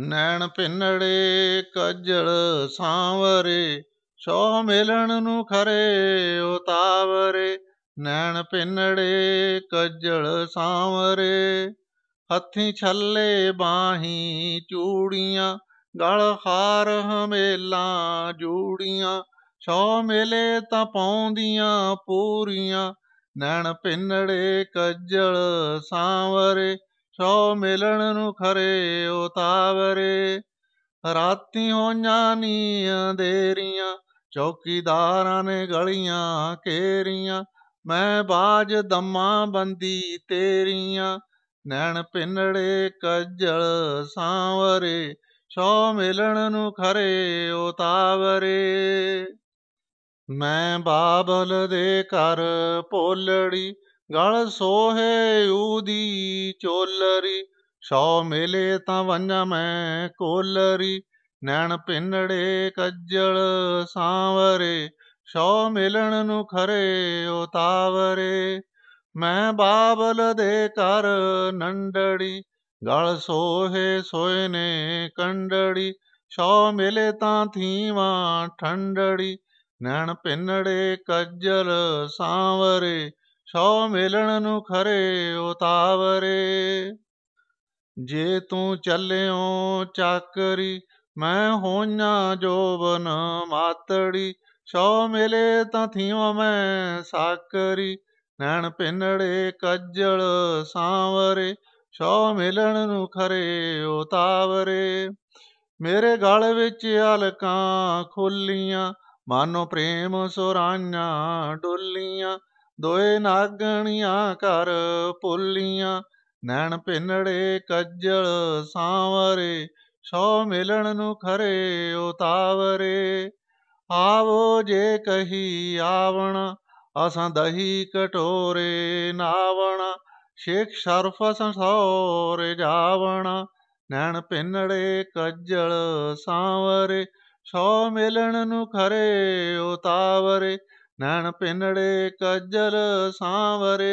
ਨੈਣ ਪਿੰਨੜੇ ਕੱਜਲ ਸਾਵਰੇ ਸੋ ਮਿਲਣ ਨੂੰ ਖਰੇ ਉਤਾਵਰੇ ਨੈਣ ਪਿੰਨੜੇ ਕੱਜਲ ਸਾਵਰੇ ਹੱਥੀ ਛੱਲੇ ਬਾਹੀ ਚੂੜੀਆਂ ਗਲ ਹਾਰ ਹਮੇਲਾ ਜੂੜੀਆਂ ਸੋ ਮਿਲੇ ਤਾਂ ਪਾਉਂਦੀਆਂ ਪੂਰੀਆਂ ਨੈਣ ਪਿੰਨੜੇ ਕੱਜਲ ਸਾਵਰੇ ਸੋ ਮਿਲਣ ਨੂੰ ਖਰੇ ਉਤਾਵਰੇ ਰਾਤੀ ਹੋ ਜਾਨੀਆਂ ਦੇਰੀਆਂ ਚੌਕੀਦਾਰਾਂ ਨੇ ਗਲੀਆਂ ਘੇਰੀਆਂ ਮੈਂ ਬਾਜ ਦਮਾਂ ਬੰਦੀ ਤੇਰੀਆਂ ਨੈਣ ਪਿੰਨੜੇ ਕੱਜਲ ਸਾਵਰੇ ਸੋ ਮਿਲਣ ਨੂੰ ਖਰੇ ਉਤਾਵਰੇ ਮੈਂ ਬਾਬਲ ਦੇ ਘਰ ਭੋਲੜੀ ਗਲ ਸੋਹੇ ਉਦੀ ਚੋਲਰੀ ਸੋ ਮਿਲੇ ਤਾਂ ਵੰਨ ਮੈਂ ਕੋਲਰੀ ਨੈਣ ਪਿੰਨੜੇ ਕੱਜਲ ਸਾਵਰੇ ਸੋ ਮਿਲਣ ਨੂੰ ਖਰੇ ਉਤਾਵਰੇ ਮੈਂ ਬਾਬਲ ਦੇ ਘਰ ਨੰਡੜੀ ਗਲ ਸੋਹੇ ਸੋਏ ਨੇ ਕੰਡੜੀ ਸੋ ਮਿਲੇ ਤਾਂ ਥੀਵਾ ਠੰਡੜੀ ਨੈਣ ਪਿੰਨੜੇ ਕੱਜਲ ਸਾਵਰੇ ਸੋ ਮਿਲਣ ਨੂੰ ਖਰੇ ਉਤਾਵਰੇ ਜੇ ਤੂੰ ਚੱਲਿਓ ਚਾਕਰੀ ਮੈਂ ਹੋਣਾ ਜੋਬਨ ਮਾਤੜੀ ਸੋ ਮਿਲੇ ਤਾਂ ਥਿਓ ਮੈਂ ਸਾਕਰੀ ਨੈਣ ਪਿੰਨੜੇ ਕੱਜਲ ਸਾਵਰੇ ਸੋ ਮਿਲਣ ਨੂੰ ਖਰੇ ਉਤਾਵਰੇ ਮੇਰੇ ਗਲ ਵਿੱਚ ਹਲਕਾਂ ਖੋਲੀਆਂ ਮਾਨੋ ਪ੍ਰੇਮ ਸੁਰਾਈਆਂ ਡੋਲੀਆਂ ਦੋਏ ਨਾਗਣੀਆਂ ਘਰ ਪੁੱਲੀਆਂ ਨੈਣ ਪਿੰੜੇ ਕੱਜਲ ਸਾਵਰੇ ਸੋ ਮਿਲਣ ਨੂੰ ਖਰੇ ਉਤਾਵਰੇ ਆਵੋ ਜੇ ਕਹੀ ਆਵਣ ਅਸਾਂ ਦਹੀ ਕਟੋਰੇ ਨਾਵਣ ਸ਼ੇਖ ਸ਼ਰਫ ਸੰਸੋਰ ਜਾਵਣ ਨੈਣ ਪਿੰੜੇ ਕੱਜਲ ਸਾਵਰੇ ਸੋ ਮਿਲਣ ਨੂੰ ਖਰੇ ਉਤਾਵਰੇ ਨੈਣ ਪਿੰਨੜੇ ਕੱਜਲ ਸਾਂਵਰੇ